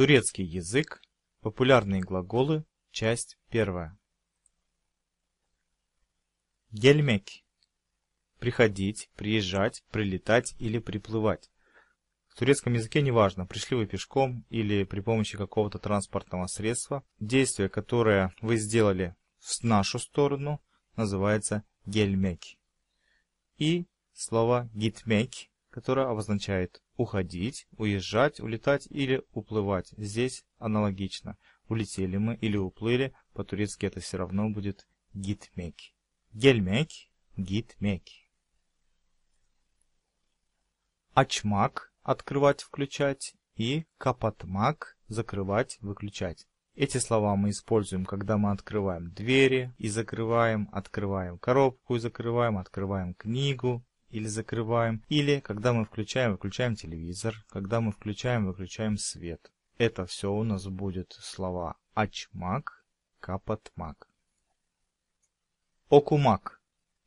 Турецкий язык. Популярные глаголы. Часть первая. Гельмек. Приходить, приезжать, прилетать или приплывать. В турецком языке неважно, пришли вы пешком или при помощи какого-то транспортного средства. Действие, которое вы сделали в нашу сторону, называется гельмек. И слово гитмек которое обозначает уходить, уезжать, улетать или уплывать. Здесь аналогично. Улетели мы или уплыли, по-турецки это все равно будет гитмек. Гельмек, гитмек. Ачмак – открывать, включать, и капатмак – закрывать, выключать. Эти слова мы используем, когда мы открываем двери и закрываем, открываем коробку и закрываем, открываем книгу, или закрываем, или когда мы включаем, выключаем телевизор, когда мы включаем, выключаем свет. Это все у нас будет слова ачмак, капатмак. Окумак.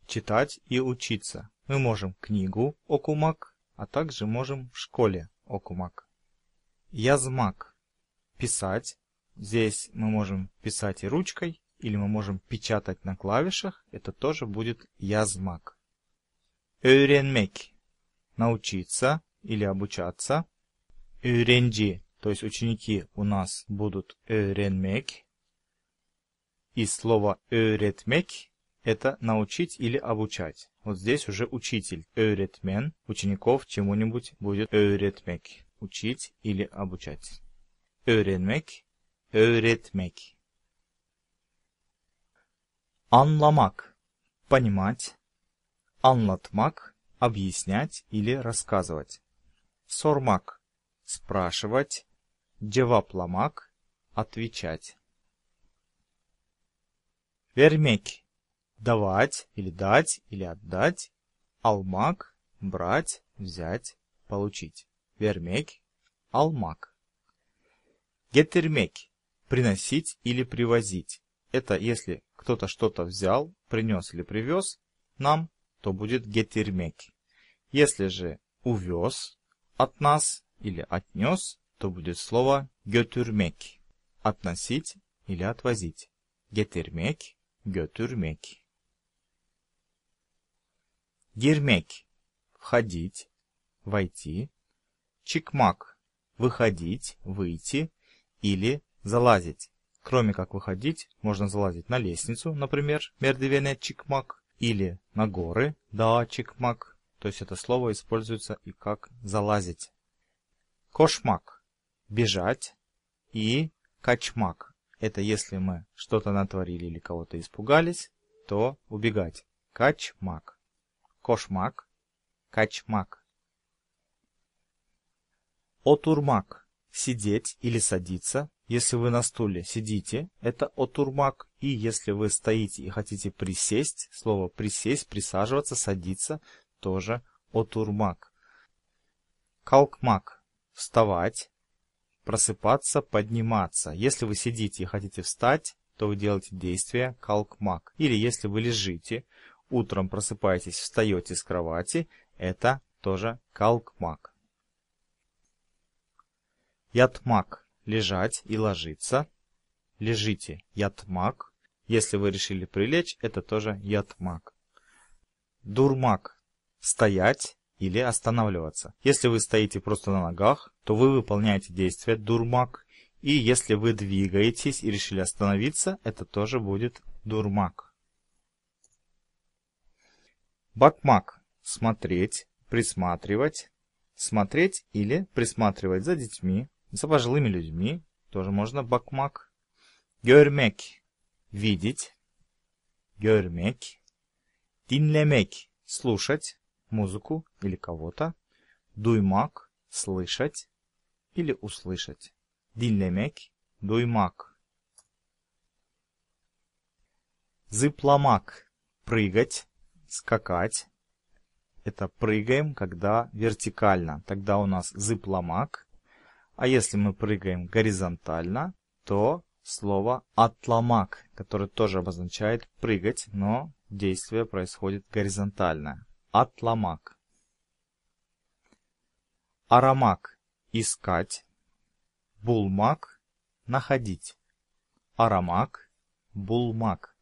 Читать и учиться. Мы можем книгу окумак, а также можем в школе окумак. Язмак. Писать. Здесь мы можем писать и ручкой, или мы можем печатать на клавишах. Это тоже будет язмак. Öğrenmek. Научиться или обучаться. Öğrenci, то есть ученики у нас будут öğrenmek. И слово öğretmek это научить или обучать. Вот здесь уже учитель, öğretmen, учеников чему-нибудь будет öğretmek, учить или обучать. Öğrenmek, öğretmek. Anlamak, понимать, Анлатмак – объяснять или рассказывать. Сормак – спрашивать. Джавапламак – отвечать. Вермек – давать или дать или отдать. Алмак – брать, взять, получить. Вермек – алмак. Гетермек – приносить или привозить. Это если кто-то что-то взял, принес или привез нам то будет гетермек. Если же увез от нас или отнес, то будет слово гетюрмек. Относить или отвозить. Getirmek, götürmek. Girmek – входить, войти. Чикмак – выходить, выйти или залазить. Кроме как выходить, можно залазить на лестницу, например, мerdivene чикмак, или на горы, мак, то есть это слово используется и как залазить. Кошмак – бежать и качмак – это если мы что-то натворили или кого-то испугались, то убегать. Качмак. Кошмак. Качмак. Отурмак Сидеть или садиться, если вы на стуле сидите, это отурмак, и если вы стоите и хотите присесть, слово присесть, присаживаться, садиться, тоже отурмак. Калкмак. Вставать, просыпаться, подниматься. Если вы сидите и хотите встать, то вы делаете действие калкмак. Или если вы лежите, утром просыпаетесь, встаете с кровати, это тоже калкмак. Ятмак – лежать и ложиться. Лежите – ятмак. Если вы решили прилечь, это тоже ятмак. Дурмак – стоять или останавливаться. Если вы стоите просто на ногах, то вы выполняете действие дурмак. И если вы двигаетесь и решили остановиться, это тоже будет дурмак. Бакмак – смотреть, присматривать, смотреть или присматривать за детьми, за пожилыми людьми тоже можно бакмак. Görmek – видеть. Görmek. динлемек, слушать музыку или кого-то. Дуймак – слышать или услышать. динлемек, дуймак. Зыпламак – прыгать, скакать. Это прыгаем, когда вертикально. Тогда у нас зыпламак – а если мы прыгаем горизонтально, то слово «атломак», которое тоже обозначает «прыгать», но действие происходит горизонтально. Атломак. Арамак – искать. Булмак – находить. Арамак – булмак.